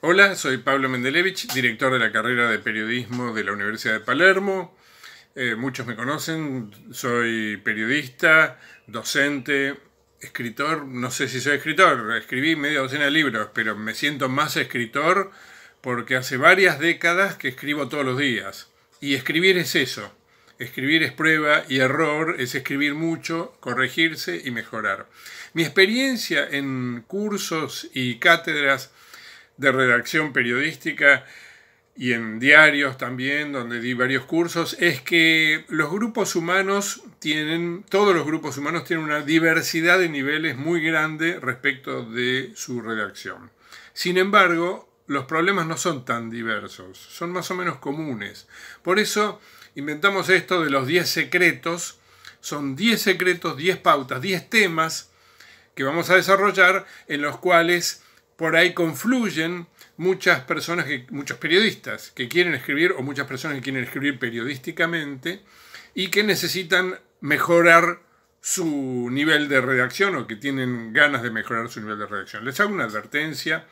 Hola, soy Pablo Mendelevich, director de la carrera de periodismo de la Universidad de Palermo. Eh, muchos me conocen, soy periodista, docente, escritor, no sé si soy escritor, escribí media docena de libros, pero me siento más escritor porque hace varias décadas que escribo todos los días. Y escribir es eso. Escribir es prueba y error, es escribir mucho, corregirse y mejorar. Mi experiencia en cursos y cátedras de redacción periodística y en diarios también, donde di varios cursos, es que los grupos humanos tienen, todos los grupos humanos tienen una diversidad de niveles muy grande respecto de su redacción. Sin embargo, los problemas no son tan diversos, son más o menos comunes. Por eso inventamos esto de los 10 secretos, son 10 secretos, 10 pautas, 10 temas que vamos a desarrollar en los cuales por ahí confluyen muchas personas, que, muchos periodistas que quieren escribir o muchas personas que quieren escribir periodísticamente y que necesitan mejorar su nivel de redacción o que tienen ganas de mejorar su nivel de redacción. Les hago una advertencia.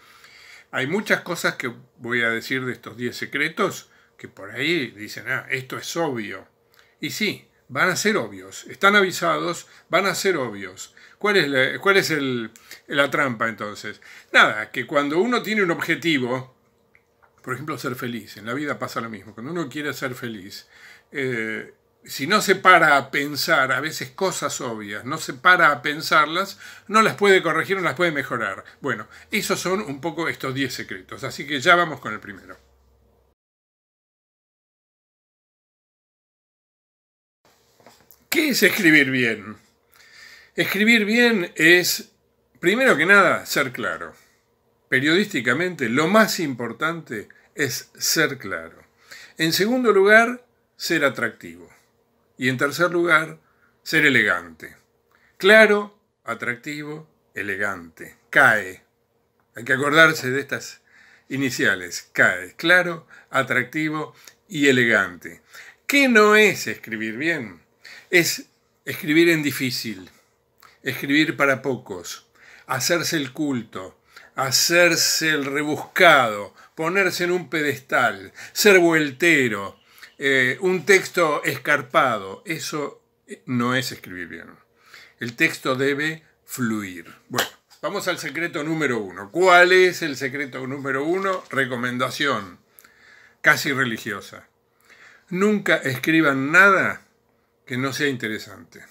Hay muchas cosas que voy a decir de estos 10 secretos que por ahí dicen, ah, esto es obvio. Y sí, van a ser obvios. Están avisados, van a ser obvios. ¿Cuál es la, el, la trampa entonces? Nada, que cuando uno tiene un objetivo, por ejemplo, ser feliz, en la vida pasa lo mismo, cuando uno quiere ser feliz, eh, si no se para a pensar a veces cosas obvias, no se para a pensarlas, no las puede corregir, no las puede mejorar. Bueno, esos son un poco estos 10 secretos, así que ya vamos con el primero. ¿Qué es escribir bien? Escribir bien es, primero que nada, ser claro. Periodísticamente, lo más importante es ser claro. En segundo lugar, ser atractivo. Y en tercer lugar, ser elegante. Claro, atractivo, elegante. CAE. Hay que acordarse de estas iniciales. CAE. Claro, atractivo y elegante. ¿Qué no es escribir bien? Es escribir en difícil escribir para pocos, hacerse el culto, hacerse el rebuscado, ponerse en un pedestal, ser vueltero, eh, un texto escarpado, eso eh, no es escribir bien. El texto debe fluir. Bueno, vamos al secreto número uno. ¿Cuál es el secreto número uno? Recomendación, casi religiosa. Nunca escriban nada que no sea interesante.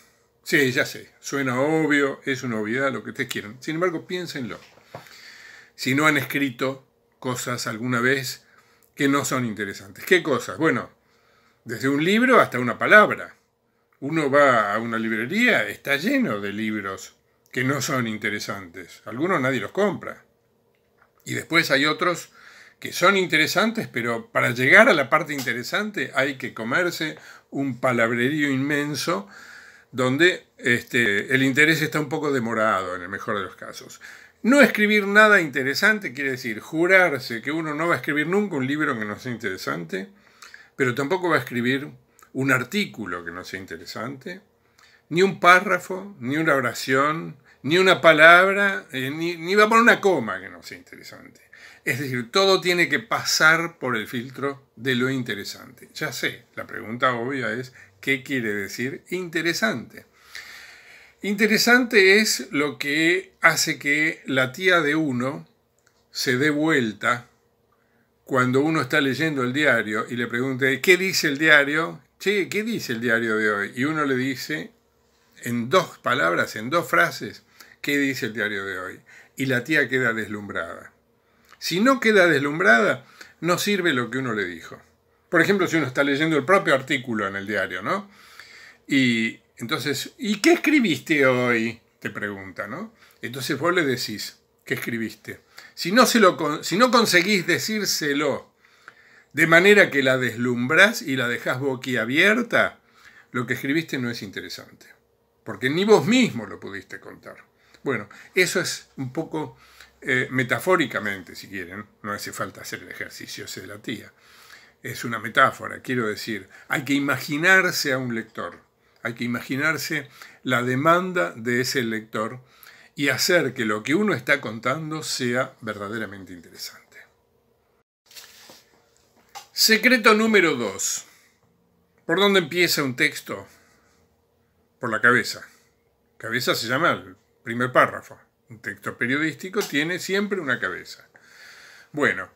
Sí, ya sé, suena obvio, es una obviedad, lo que ustedes quieran. Sin embargo, piénsenlo. Si no han escrito cosas alguna vez que no son interesantes. ¿Qué cosas? Bueno, desde un libro hasta una palabra. Uno va a una librería, está lleno de libros que no son interesantes. Algunos nadie los compra. Y después hay otros que son interesantes, pero para llegar a la parte interesante hay que comerse un palabrerío inmenso donde este, el interés está un poco demorado en el mejor de los casos. No escribir nada interesante quiere decir jurarse que uno no va a escribir nunca un libro que no sea interesante, pero tampoco va a escribir un artículo que no sea interesante, ni un párrafo, ni una oración, ni una palabra, eh, ni, ni, va a poner una coma que no sea interesante. Es decir, todo tiene que pasar por el filtro de lo interesante. Ya sé, la pregunta obvia es, ¿Qué quiere decir? Interesante. Interesante es lo que hace que la tía de uno se dé vuelta cuando uno está leyendo el diario y le pregunte, ¿qué dice el diario? Che, ¿qué dice el diario de hoy? Y uno le dice, en dos palabras, en dos frases, ¿qué dice el diario de hoy? Y la tía queda deslumbrada. Si no queda deslumbrada, no sirve lo que uno le dijo. Por ejemplo, si uno está leyendo el propio artículo en el diario, ¿no? Y entonces, ¿y qué escribiste hoy? Te pregunta, ¿no? Entonces vos le decís, ¿qué escribiste? Si no, se lo, si no conseguís decírselo de manera que la deslumbras y la dejás boquiabierta, lo que escribiste no es interesante, porque ni vos mismo lo pudiste contar. Bueno, eso es un poco eh, metafóricamente, si quieren, no hace falta hacer el ejercicio, de la tía es una metáfora, quiero decir, hay que imaginarse a un lector, hay que imaginarse la demanda de ese lector y hacer que lo que uno está contando sea verdaderamente interesante. Secreto número 2. ¿Por dónde empieza un texto? Por la cabeza. Cabeza se llama el primer párrafo. Un texto periodístico tiene siempre una cabeza. Bueno,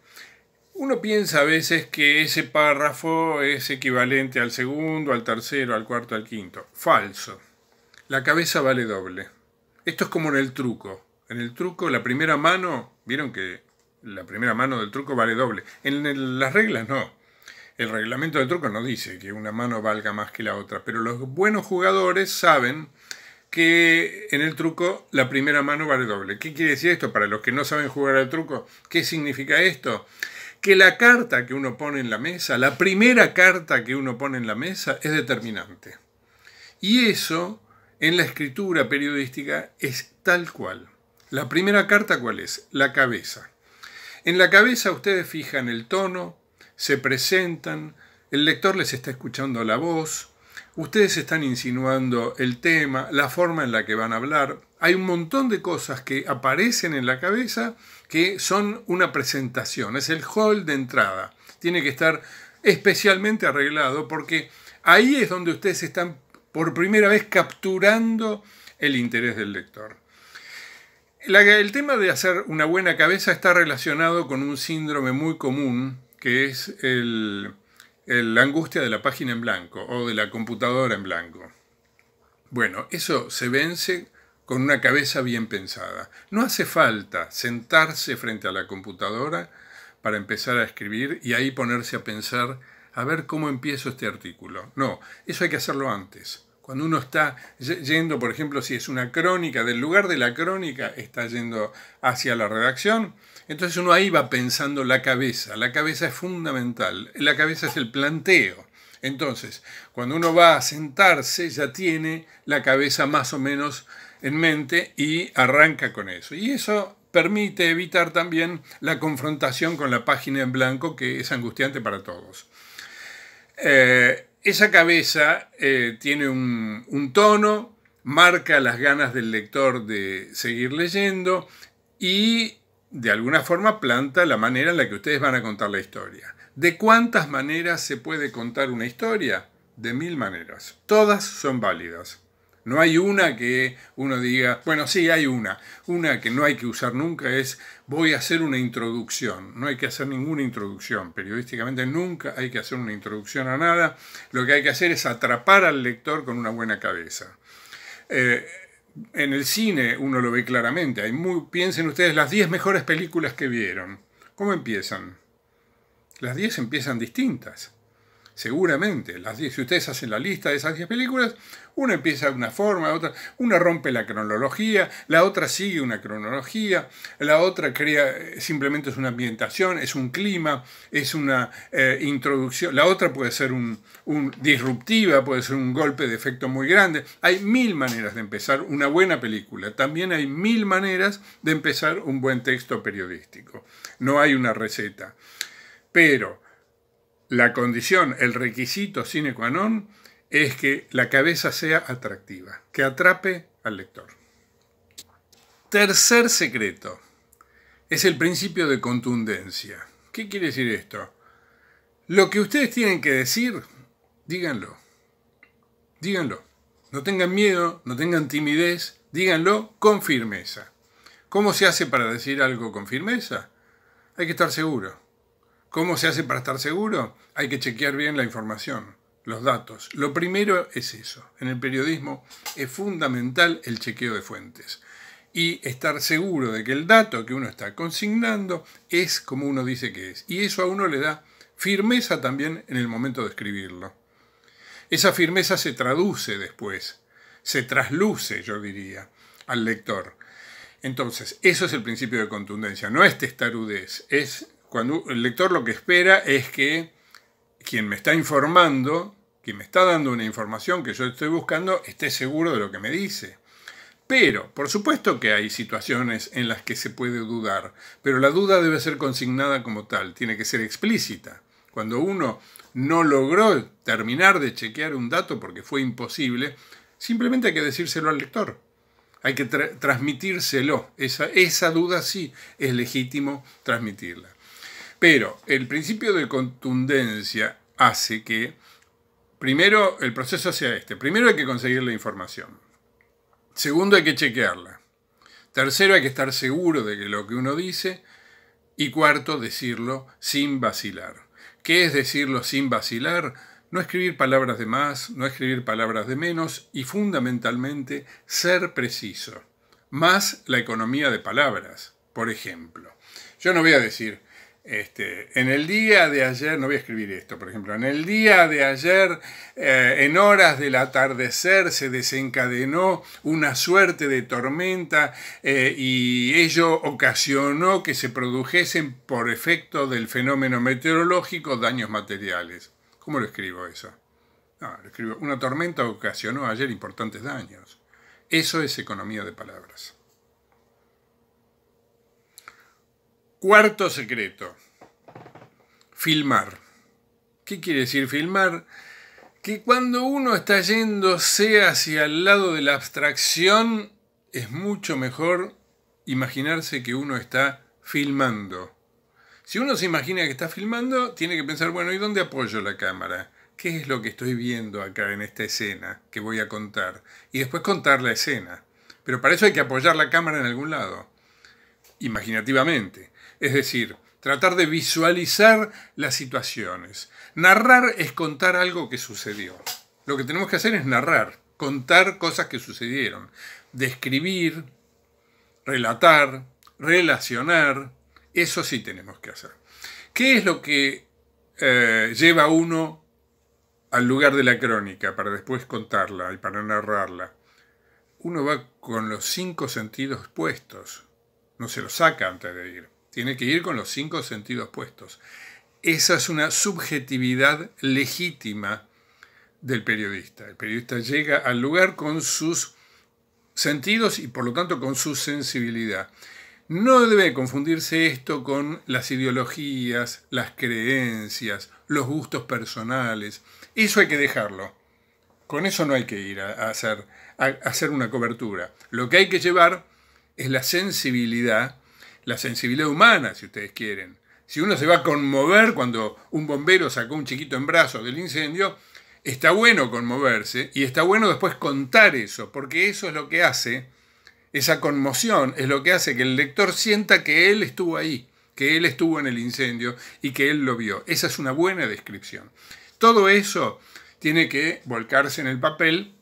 uno piensa a veces que ese párrafo es equivalente al segundo, al tercero, al cuarto, al quinto. Falso. La cabeza vale doble. Esto es como en el truco. En el truco, la primera mano, vieron que la primera mano del truco vale doble. En las reglas no. El reglamento del truco no dice que una mano valga más que la otra, pero los buenos jugadores saben que en el truco la primera mano vale doble. ¿Qué quiere decir esto? Para los que no saben jugar al truco, ¿qué significa esto? que la carta que uno pone en la mesa, la primera carta que uno pone en la mesa es determinante. Y eso en la escritura periodística es tal cual. La primera carta cuál es? La cabeza. En la cabeza ustedes fijan el tono, se presentan, el lector les está escuchando la voz, Ustedes están insinuando el tema, la forma en la que van a hablar. Hay un montón de cosas que aparecen en la cabeza que son una presentación, es el hall de entrada. Tiene que estar especialmente arreglado porque ahí es donde ustedes están por primera vez capturando el interés del lector. el tema de hacer una buena cabeza está relacionado con un síndrome muy común que es el la angustia de la página en blanco o de la computadora en blanco. Bueno, eso se vence con una cabeza bien pensada. No hace falta sentarse frente a la computadora para empezar a escribir y ahí ponerse a pensar a ver cómo empiezo este artículo. No, eso hay que hacerlo antes. Cuando uno está yendo, por ejemplo, si es una crónica, del lugar de la crónica está yendo hacia la redacción, entonces uno ahí va pensando la cabeza. La cabeza es fundamental. La cabeza es el planteo. Entonces, cuando uno va a sentarse, ya tiene la cabeza más o menos en mente y arranca con eso. Y eso permite evitar también la confrontación con la página en blanco, que es angustiante para todos. Eh, esa cabeza eh, tiene un tono, marca las ganas del lector de seguir leyendo y de alguna forma planta la manera en la que ustedes van a contar la historia. ¿De cuántas maneras se puede contar una historia? De mil maneras. Todas son válidas. No hay una que uno diga, bueno, sí, hay una. Una que no hay que usar nunca es, voy a hacer una introducción. No hay que hacer ninguna introducción. Periodísticamente nunca hay que hacer una introducción a nada. Lo que hay que hacer es atrapar al lector con una buena cabeza. Eh, en el cine uno lo ve claramente. piensen ustedes las 10 mejores películas que vieron. ¿Cómo empiezan? Las 10 empiezan distintas seguramente. Las si ustedes hacen la lista de esas 10 películas, una empieza de una forma, otra, una rompe la cronología, la otra sigue una cronología, la otra crea, eh, simplemente es una ambientación, es un clima, es una eh, introducción, la otra puede ser disruptiva, puede ser un golpe de efecto muy grande. Hay mil maneras de empezar una buena película, también hay mil maneras de empezar un buen texto periodístico. No hay una receta. Pero la condición, el requisito sine qua non es que la cabeza sea atractiva, que atrape al lector. Tercer secreto es el principio de contundencia. ¿Qué quiere decir esto? Lo que ustedes tienen que decir, díganlo. Díganlo. No tengan miedo, no tengan timidez, díganlo con firmeza. ¿Cómo se hace para decir algo con firmeza? Hay que estar seguro. ¿Cómo se hace para estar seguro? Hay que chequear bien la información, los datos. Lo primero es eso. En el periodismo es fundamental el chequeo de fuentes y estar seguro de que el dato que uno está consignando es como uno dice que es. Y eso a uno le da firmeza también en el momento de escribirlo. Esa firmeza se traduce después, se trasluce, yo diría, al lector. Entonces, eso es el principio de contundencia, no es testarudez, es cuando el lector lo que espera es que quien me está informando, quien me está dando una información que yo estoy buscando, esté seguro de lo que me dice. Pero, por supuesto que hay situaciones en las que se puede dudar, pero la duda debe ser consignada como tal, tiene que ser explícita. Cuando uno no logró terminar de chequear un dato porque fue imposible, simplemente hay que decírselo al lector. Hay que transmitírselo. esa duda sí es legítimo transmitirla. Pero el principio de contundencia hace que, primero, el proceso sea este. Primero hay que conseguir la información. Segundo, hay que chequearla. Tercero, hay que estar seguro de que lo que uno dice. Y cuarto, decirlo sin vacilar. ¿Qué es decirlo sin vacilar? No escribir palabras de más, no escribir palabras de menos y fundamentalmente ser preciso. Más la economía de palabras, por ejemplo. Yo no voy a decir, este, en el día de ayer, no voy a escribir esto, por ejemplo, en el día de ayer, eh, en horas del atardecer, se desencadenó una suerte de tormenta eh, y ello ocasionó que se produjesen por efecto del fenómeno meteorológico daños materiales. ¿Cómo lo escribo eso? No, lo escribo, una tormenta ocasionó ayer importantes daños. Eso es economía de palabras. Cuarto secreto. Filmar. ¿Qué quiere decir filmar? Que cuando uno está yéndose hacia el lado de la abstracción, es mucho mejor imaginarse que uno está filmando. Si uno se imagina que está filmando, tiene que pensar, bueno, ¿y dónde apoyo la cámara? ¿Qué es lo que estoy viendo acá en esta escena que voy a contar? Y después contar la escena. Pero para eso hay que apoyar la cámara en algún lado, imaginativamente. Es decir, tratar de visualizar las situaciones. Narrar es contar algo que sucedió. Lo que tenemos que hacer es narrar, contar cosas que sucedieron, describir, relatar, relacionar. Eso sí tenemos que hacer. ¿Qué es lo que eh, lleva uno al lugar de la crónica para después contarla y para narrarla? Uno va con los cinco sentidos puestos, no se los saca antes de ir. Tiene que ir con los cinco sentidos puestos. Esa es una subjetividad legítima del periodista. El periodista llega al lugar con sus sentidos y por lo tanto con su sensibilidad. No debe confundirse esto con las ideologías, las creencias, los gustos personales. Eso hay que dejarlo. Con eso no hay que ir a, hacer, hacer una cobertura. Lo que hay que llevar es la sensibilidad la sensibilidad humana, si ustedes quieren. Si uno se va a conmover cuando un bombero sacó un chiquito en brazos del incendio, está bueno conmoverse y está bueno después contar eso, porque eso es lo que hace, esa conmoción es lo que hace que el lector sienta que él estuvo ahí, que él estuvo en el incendio y que él lo vio. Esa es una buena descripción. Todo eso tiene que volcarse en el papel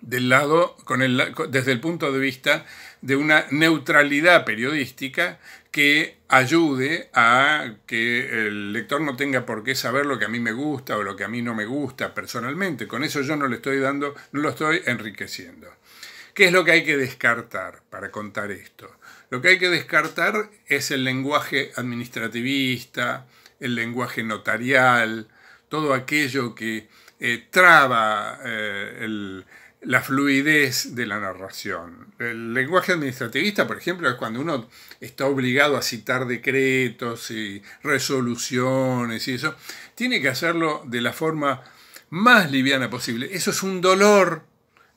del lado, con el, desde el punto de vista de una neutralidad periodística que ayude a que el lector no tenga por qué saber lo que a mí me gusta o lo que a mí no me gusta personalmente. Con eso yo no le estoy dando, no lo estoy enriqueciendo. ¿Qué es lo que hay que descartar para contar esto? Lo que hay que descartar es el lenguaje administrativista, el lenguaje notarial, todo aquello que eh, traba eh, el la fluidez de la narración. El lenguaje administrativista, por ejemplo, es cuando uno está obligado a citar decretos y resoluciones y eso. Tiene que hacerlo de la forma más liviana posible. Eso es un dolor,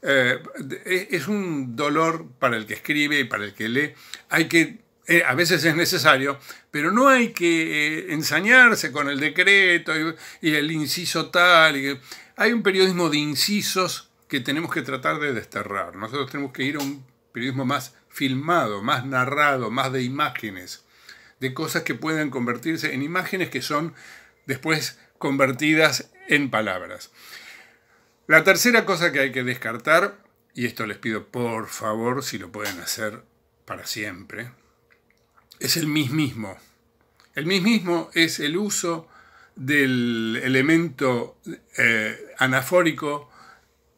eh, es un dolor para el que escribe y para el que lee. Hay que, eh, a veces es necesario, pero no hay que eh, ensañarse con el decreto y, el inciso tal. hay un periodismo de incisos que tenemos que tratar de desterrar. Nosotros tenemos que ir a un periodismo más filmado, más narrado, más de imágenes, de cosas que pueden convertirse en imágenes que son después convertidas en palabras. La tercera cosa que hay que descartar, y esto les pido por favor si lo pueden hacer para siempre, es el mismismo. El mismismo es el uso del elemento eh, anafórico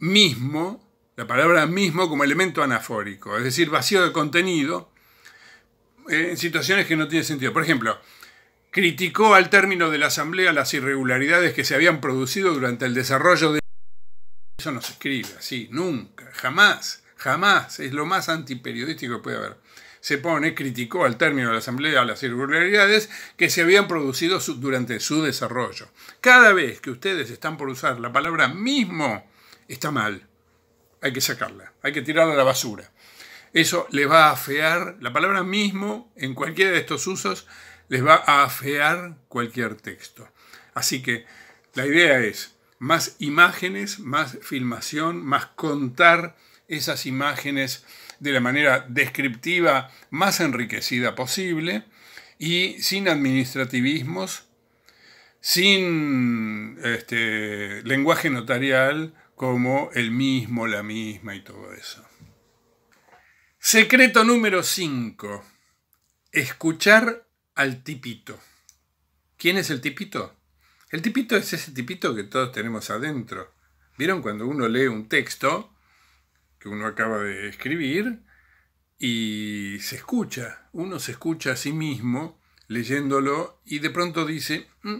mismo, la palabra mismo como elemento anafórico, es decir, vacío de contenido, eh, en situaciones que no tiene sentido. Por ejemplo, criticó al término de la Asamblea las irregularidades que se habían producido durante el desarrollo de... Eso no se escribe así, nunca, jamás, jamás, es lo más antiperiodístico que puede haber. Se pone, criticó al término de la Asamblea las irregularidades que se habían producido durante su desarrollo. Cada vez que ustedes están por usar la palabra mismo, está mal, hay que sacarla, hay que tirarla a la basura. Eso les va a afear, la palabra mismo en cualquiera de estos usos les va a afear cualquier texto. Así que la idea es más imágenes, más filmación, más contar esas imágenes de la manera descriptiva más enriquecida posible y sin administrativismos, sin este, lenguaje notarial como el mismo, la misma y todo eso. Secreto número 5. Escuchar al tipito. ¿Quién es el tipito? El tipito es ese tipito que todos tenemos adentro. ¿Vieron cuando uno lee un texto que uno acaba de escribir y se escucha? Uno se escucha a sí mismo leyéndolo y de pronto dice, mm,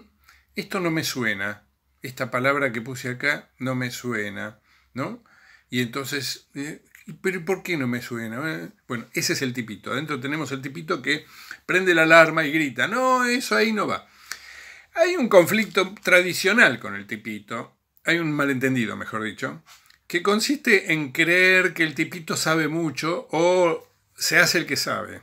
esto no me suena, esta palabra que puse acá no me suena, ¿no? Y entonces, eh, ¿pero por qué no me suena? Eh, bueno, ese es el tipito. Adentro tenemos el tipito que prende la alarma y grita, no, eso ahí no va. Hay un conflicto tradicional con el tipito, hay un malentendido, mejor dicho, que consiste en creer que el tipito sabe mucho o se hace el que sabe.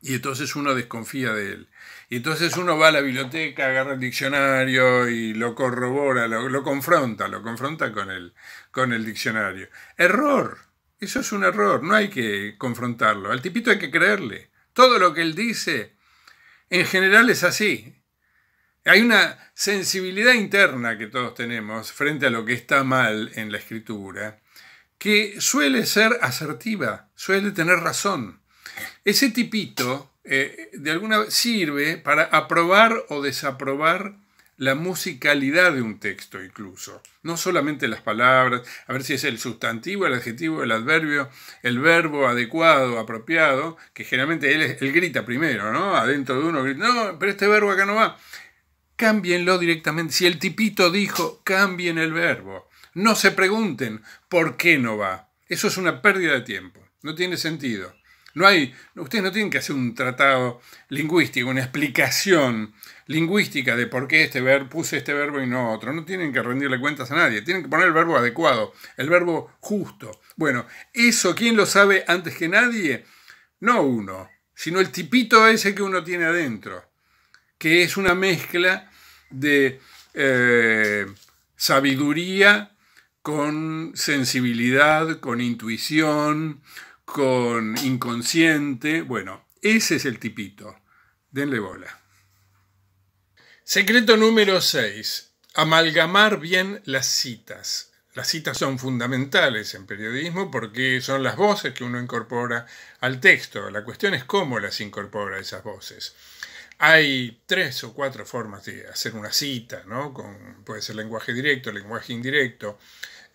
Y entonces uno desconfía de él. Y entonces uno va a la biblioteca, agarra el diccionario y lo corrobora, lo, confronta, lo confronta con el, con el diccionario. Error, eso es un error, no hay que confrontarlo. Al tipito hay que creerle. Todo lo que él dice, en general es así. Hay una sensibilidad interna que todos tenemos frente a lo que está mal en la escritura, que suele ser asertiva, suele tener razón. Ese tipito eh, de alguna sirve para aprobar o desaprobar la musicalidad de un texto incluso, no solamente las palabras, a ver si es el sustantivo, el adjetivo, el adverbio, el verbo adecuado, apropiado, que generalmente él, grita primero, ¿no? Adentro de uno grita, no, pero este verbo acá no va. Cámbienlo directamente. Si el tipito dijo, cambien el verbo. No se pregunten por qué no va. Eso es una pérdida de tiempo. No tiene sentido. No hay, ustedes no tienen que hacer un tratado lingüístico, una explicación lingüística de por qué este verbo, puse este verbo y no otro. No tienen que rendirle cuentas a nadie. Tienen que poner el verbo adecuado, el verbo justo. Bueno, eso, ¿quién lo sabe antes que nadie? No uno, sino el tipito ese que uno tiene adentro, que es una mezcla de eh, sabiduría con sensibilidad, con intuición, con inconsciente. Bueno, ese es el tipito. Denle bola. Secreto número 6. Amalgamar bien las citas. Las citas son fundamentales en periodismo porque son las voces que uno incorpora al texto. La cuestión es cómo las incorpora esas voces. Hay tres o cuatro formas de hacer una cita, ¿no? Con, puede ser lenguaje directo, lenguaje indirecto,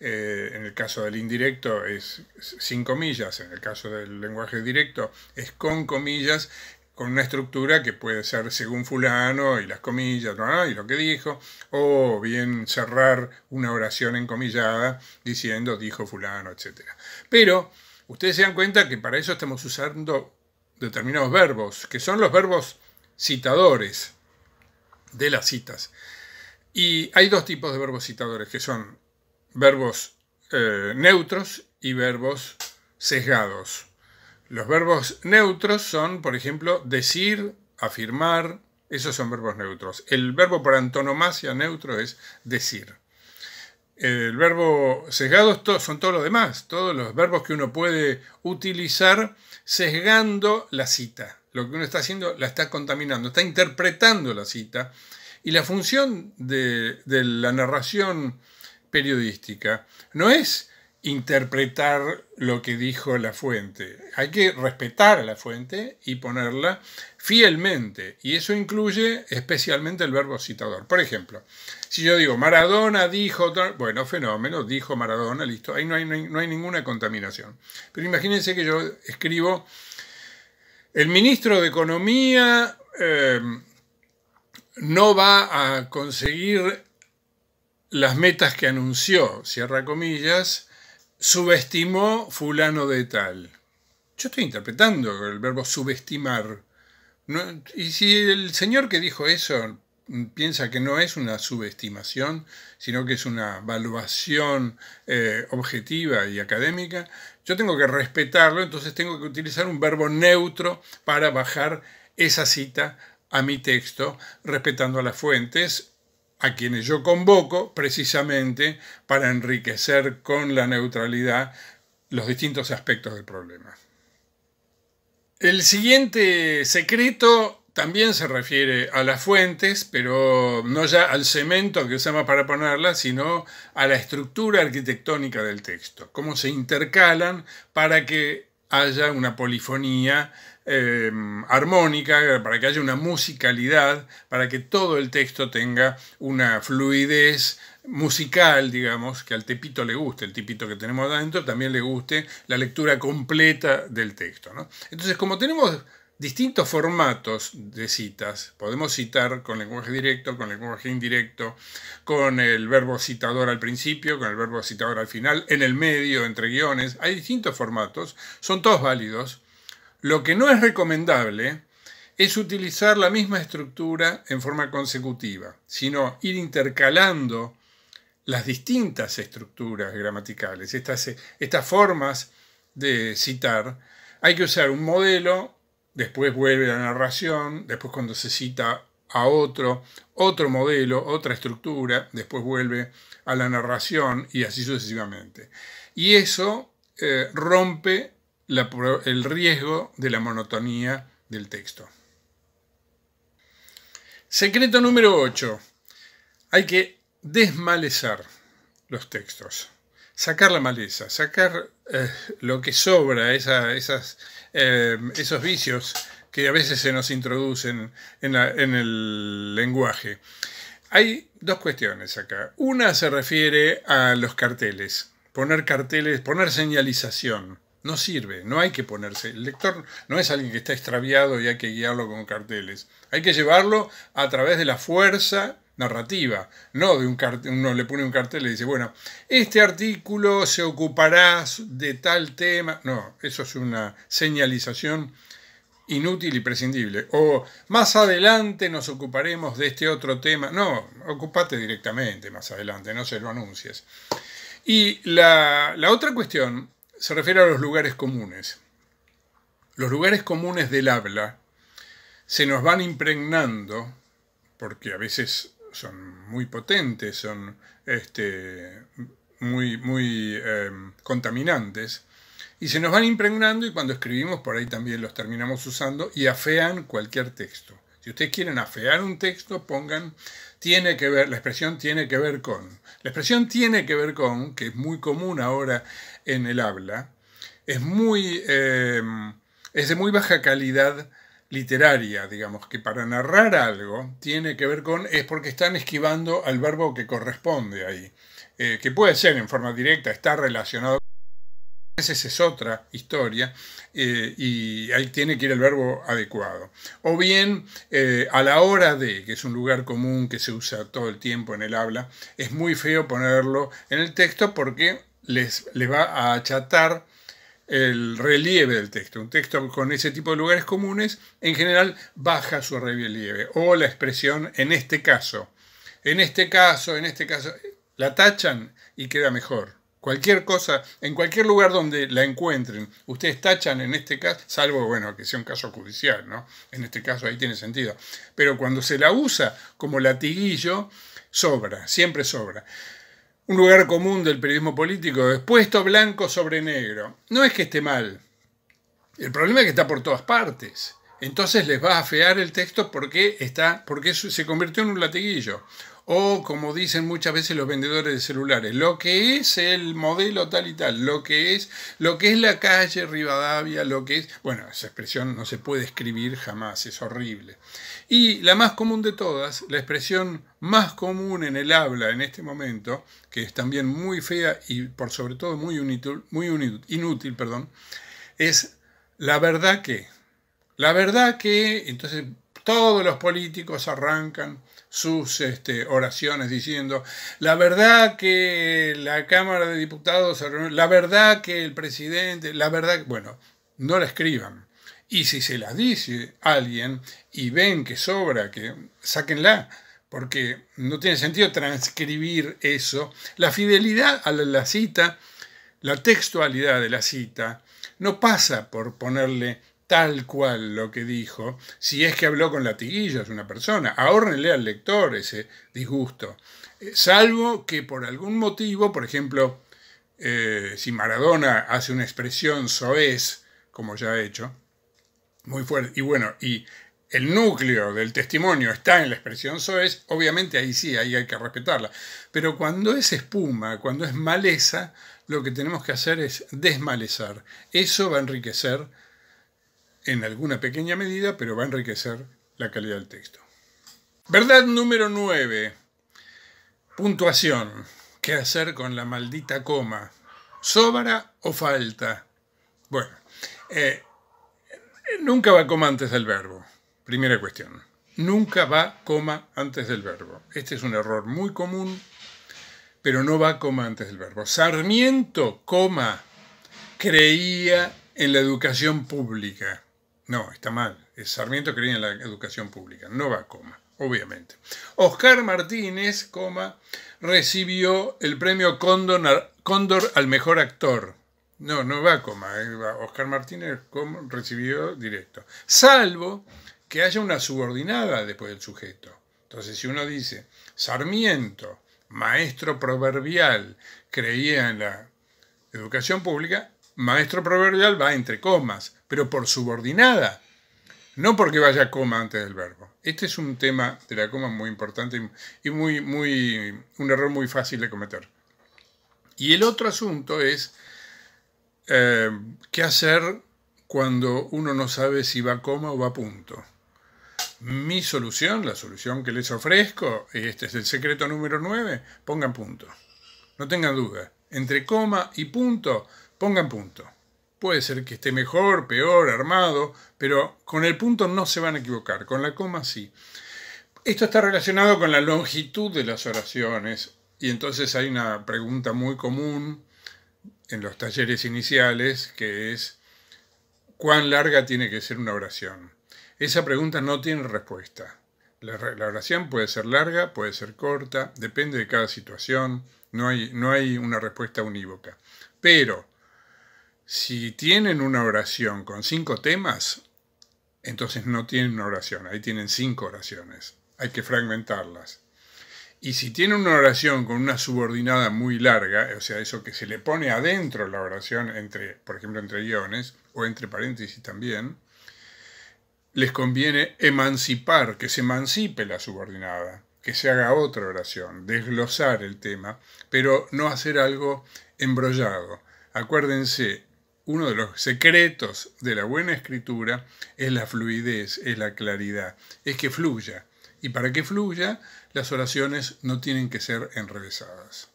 eh, en el caso del indirecto es sin comillas, en el caso del lenguaje directo es con comillas, con una estructura que puede ser según fulano y las comillas y lo que dijo, o bien cerrar una oración encomillada diciendo dijo fulano, etc. Pero ustedes se dan cuenta que para eso estamos usando determinados verbos, que son los verbos citadores de las citas. Y hay dos tipos de verbos citadores, que son verbos eh, neutros y verbos sesgados. Los verbos neutros son, por ejemplo, decir, afirmar, esos son verbos neutros. El verbo por antonomasia neutro es decir. El verbo sesgado son todos los demás, todos los verbos que uno puede utilizar sesgando la cita. Lo que uno está haciendo la está contaminando, está interpretando la cita. Y la función de la narración periodística no es interpretar lo que dijo la fuente. Hay que respetar a la fuente y ponerla fielmente. Y eso incluye especialmente el verbo citador. Por ejemplo, si yo digo Maradona dijo, bueno, fenómeno, dijo Maradona, listo, ahí no hay, no hay, ninguna contaminación. Pero imagínense que yo escribo, el ministro de Economía eh, no va a conseguir las metas que anunció, cierra comillas, subestimó fulano de tal. Yo estoy interpretando el verbo subestimar. y si el señor que dijo eso piensa que no es una subestimación, sino que es una evaluación eh, objetiva y académica, yo tengo que respetarlo, entonces tengo que utilizar un verbo neutro para bajar esa cita a mi texto, respetando a las fuentes a quienes yo convoco precisamente para enriquecer con la neutralidad los distintos aspectos del problema. El siguiente secreto también se refiere a las fuentes, pero no ya al cemento que usamos para ponerlas, sino a la estructura arquitectónica del texto, cómo se intercalan para que haya una polifonía Em, armónica, para que haya una musicalidad, para que todo el texto tenga una fluidez musical, digamos, que al tepito le guste, el tipito que tenemos adentro, también le guste la lectura completa del texto. Entonces, como tenemos distintos formatos de citas. Podemos citar con lenguaje directo, con lenguaje indirecto, con el verbo citador al principio, con el verbo citador al final, en el medio, entre guiones. Hay distintos formatos, son todos válidos. Lo que no es recomendable es utilizar la misma estructura en forma consecutiva, sino ir intercalando las distintas estructuras gramaticales, estas, estas formas de citar. Hay que usar un modelo, después vuelve a la narración, después cuando se cita a otro, otro modelo, otra estructura, después vuelve a la narración y así sucesivamente. Y eso eh, rompe el riesgo de la monotonía del texto. Secreto número 8. Hay que desmalezar los textos, sacar la maleza, sacar eh, lo que sobra, esas, eh, esos vicios que a veces se nos introducen en el lenguaje. Hay dos cuestiones acá. Una se refiere a los carteles, poner carteles, poner señalización. No sirve, no hay que ponerse. El lector no es alguien que está extraviado y hay que guiarlo con carteles. Hay que llevarlo a través de la fuerza narrativa, no de un cartel, uno le pone un cartel y le dice, bueno, este artículo se ocupará de tal tema. No, eso es una señalización inútil y prescindible. O más adelante nos ocuparemos de este otro tema. No, ocupate directamente más adelante, no se lo anuncies. Y la, la otra cuestión se refiere a los lugares comunes. Los lugares comunes del habla se nos van impregnando, porque a veces son muy potentes, son este, muy, muy em, contaminantes, y se nos van impregnando y cuando escribimos por ahí también los terminamos usando y afean cualquier texto. Si ustedes quieren afear un texto, pongan tiene que ver, la expresión tiene que ver con. La expresión tiene que ver con, que es muy común ahora en el habla, es muy eh, es de muy baja calidad literaria, digamos, que para narrar algo tiene que ver con, es porque están esquivando al verbo que corresponde ahí, eh, que puede ser en forma directa, está relacionado esa es otra historia eh, y ahí tiene que ir el verbo adecuado. O bien, eh, a la hora de, que es un lugar común que se usa todo el tiempo en el habla, es muy feo ponerlo en el texto porque les, les va a achatar el relieve del texto. Un texto con ese tipo de lugares comunes, en general, baja su relieve. O la expresión, en este caso, en este caso, en este caso, la tachan y queda mejor. Cualquier cosa, en cualquier lugar donde la encuentren, ustedes tachan en este caso, salvo, bueno, que sea un caso judicial, ¿no? En este caso ahí tiene sentido. Pero cuando se la usa como latiguillo, sobra, siempre sobra. Un lugar común del periodismo político es puesto blanco sobre negro. No es que esté mal. El problema es que está por todas partes. Entonces les va a afear el texto porque, está, porque se convirtió en un latiguillo o como dicen muchas veces los vendedores de celulares, lo que es el modelo tal y tal, lo que es, lo que es la calle Rivadavia, lo que es, bueno, esa expresión no se puede escribir jamás, es horrible. Y la más común de todas, la expresión más común en el habla en este momento, que es también muy fea y por sobre todo muy, muy inútil, perdón, es la verdad que. La verdad que, entonces todos los políticos arrancan sus este, oraciones diciendo, la verdad que la Cámara de Diputados, la verdad que el presidente, la verdad, bueno, no la escriban. Y si se las dice alguien y ven que sobra, que sáquenla, porque no tiene sentido transcribir eso. La fidelidad a la cita, la textualidad de la cita, no pasa por ponerle tal cual lo que dijo, si es que habló con latiguillos una persona. Ahórrenle al lector ese disgusto. Eh, salvo que por algún motivo, por ejemplo, eh, si Maradona hace una expresión soez, como ya ha hecho, muy fuerte, y bueno, y el núcleo del testimonio está en la expresión soez, obviamente ahí sí, ahí hay que respetarla. Pero cuando es espuma, cuando es maleza, lo que tenemos que hacer es desmalezar. Eso va a enriquecer en alguna pequeña medida, pero va a enriquecer la calidad del texto. Verdad número 9. Puntuación. ¿Qué hacer con la maldita coma? ¿Sobra o falta? Bueno, eh, nunca va coma antes del verbo. Primera cuestión. Nunca va coma antes del verbo. Este es un error muy común, pero no va coma antes del verbo. Sarmiento, coma, creía en la educación pública. No, está mal. Sarmiento creía en la educación pública. No va, coma, obviamente. Oscar Martínez, coma, recibió el premio Cóndor, al mejor actor. No, no va, coma. Eh, Oscar Martínez recibió directo. Salvo que haya una subordinada después del sujeto. Entonces, si uno dice, Sarmiento, maestro proverbial, creía en la educación pública, maestro proverbial va entre comas pero por subordinada, no porque vaya coma antes del verbo. Este es un tema de la coma muy importante y muy, muy, un error muy fácil de cometer. Y el otro asunto es eh, qué hacer cuando uno no sabe si va coma o va punto. Mi solución, la solución que les ofrezco, este es el secreto número 9, pongan punto. No tengan duda. Entre coma y punto, pongan punto. Puede ser que esté mejor, peor, armado, pero con el punto no se van a equivocar, con la coma sí. Esto está relacionado con la longitud de las oraciones y entonces hay una pregunta muy común en los talleres iniciales que es ¿cuán larga tiene que ser una oración? Esa pregunta no tiene respuesta. La, oración puede ser larga, puede ser corta, depende de cada situación, no hay, no hay una respuesta unívoca. Pero si tienen una oración con cinco temas, entonces no tienen una oración, ahí tienen cinco oraciones, hay que fragmentarlas. Y si tienen una oración con una subordinada muy larga, o sea, eso que se le pone adentro la oración, entre, por ejemplo, entre guiones o entre paréntesis también, les conviene emancipar, que se emancipe la subordinada, que se haga otra oración, desglosar el tema, pero no hacer algo embrollado. Acuérdense, uno de los secretos de la buena escritura es la fluidez, es la claridad, es que fluya. Y para que fluya, las oraciones no tienen que ser enrevesadas.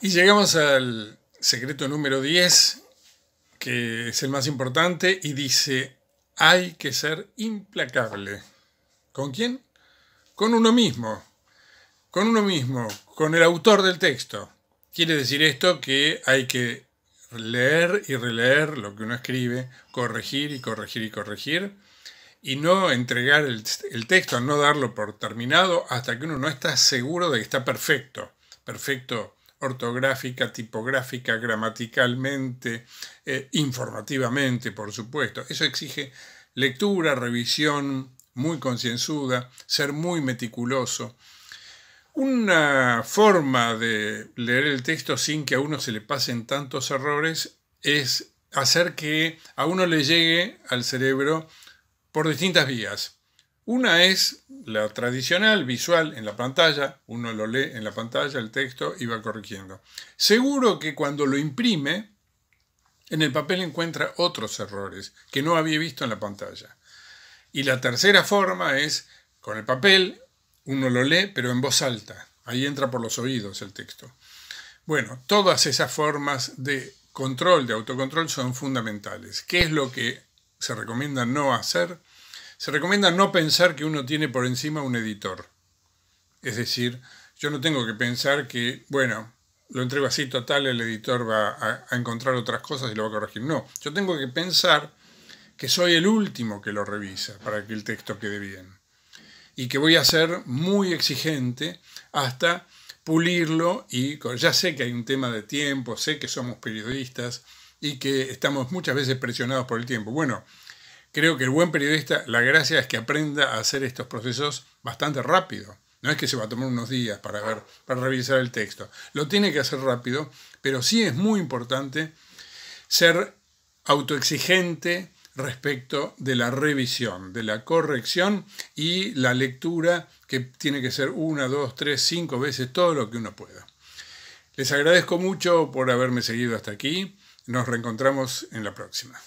Y llegamos al secreto número 10, que es el más importante, y dice, hay que ser implacable. ¿Con quién? Con uno mismo. Con uno mismo, con el autor del texto. Quiere decir esto que hay que leer y releer lo que uno escribe, corregir y corregir y corregir, y no entregar el, texto, no darlo por terminado hasta que uno no está seguro de que está perfecto, perfecto ortográfica, tipográfica, gramaticalmente, eh, informativamente, por supuesto. Eso exige lectura, revisión muy concienzuda, ser muy meticuloso. Una forma de leer el texto sin que a uno se le pasen tantos errores es hacer que a uno le llegue al cerebro por distintas vías. Una es la tradicional, visual, en la pantalla, uno lo lee en la pantalla, el texto, y va corrigiendo. Seguro que cuando lo imprime, en el papel encuentra otros errores que no había visto en la pantalla. Y la tercera forma es, con el papel, uno lo lee, pero en voz alta. Ahí entra por los oídos el texto. Bueno, todas esas formas de control, de autocontrol, son fundamentales. ¿Qué es lo que se recomienda no hacer? Se recomienda no pensar que uno tiene por encima un editor. Es decir, yo no tengo que pensar que, bueno, lo entrego así total, el editor va a, a, encontrar otras cosas y lo va a corregir. No, yo tengo que pensar que soy el último que lo revisa para que el texto quede bien y que voy a ser muy exigente hasta pulirlo y ya sé que hay un tema de tiempo, sé que somos periodistas y que estamos muchas veces presionados por el tiempo. Bueno, creo que el buen periodista, la gracia es que aprenda a hacer estos procesos bastante rápido. No es que se va a tomar unos días para ver, para revisar el texto. Lo tiene que hacer rápido, pero sí es muy importante ser autoexigente, respecto de la revisión, de la corrección y la lectura que tiene que ser una, dos, tres, cinco veces, todo lo que uno pueda. Les agradezco mucho por haberme seguido hasta aquí. Nos reencontramos en la próxima.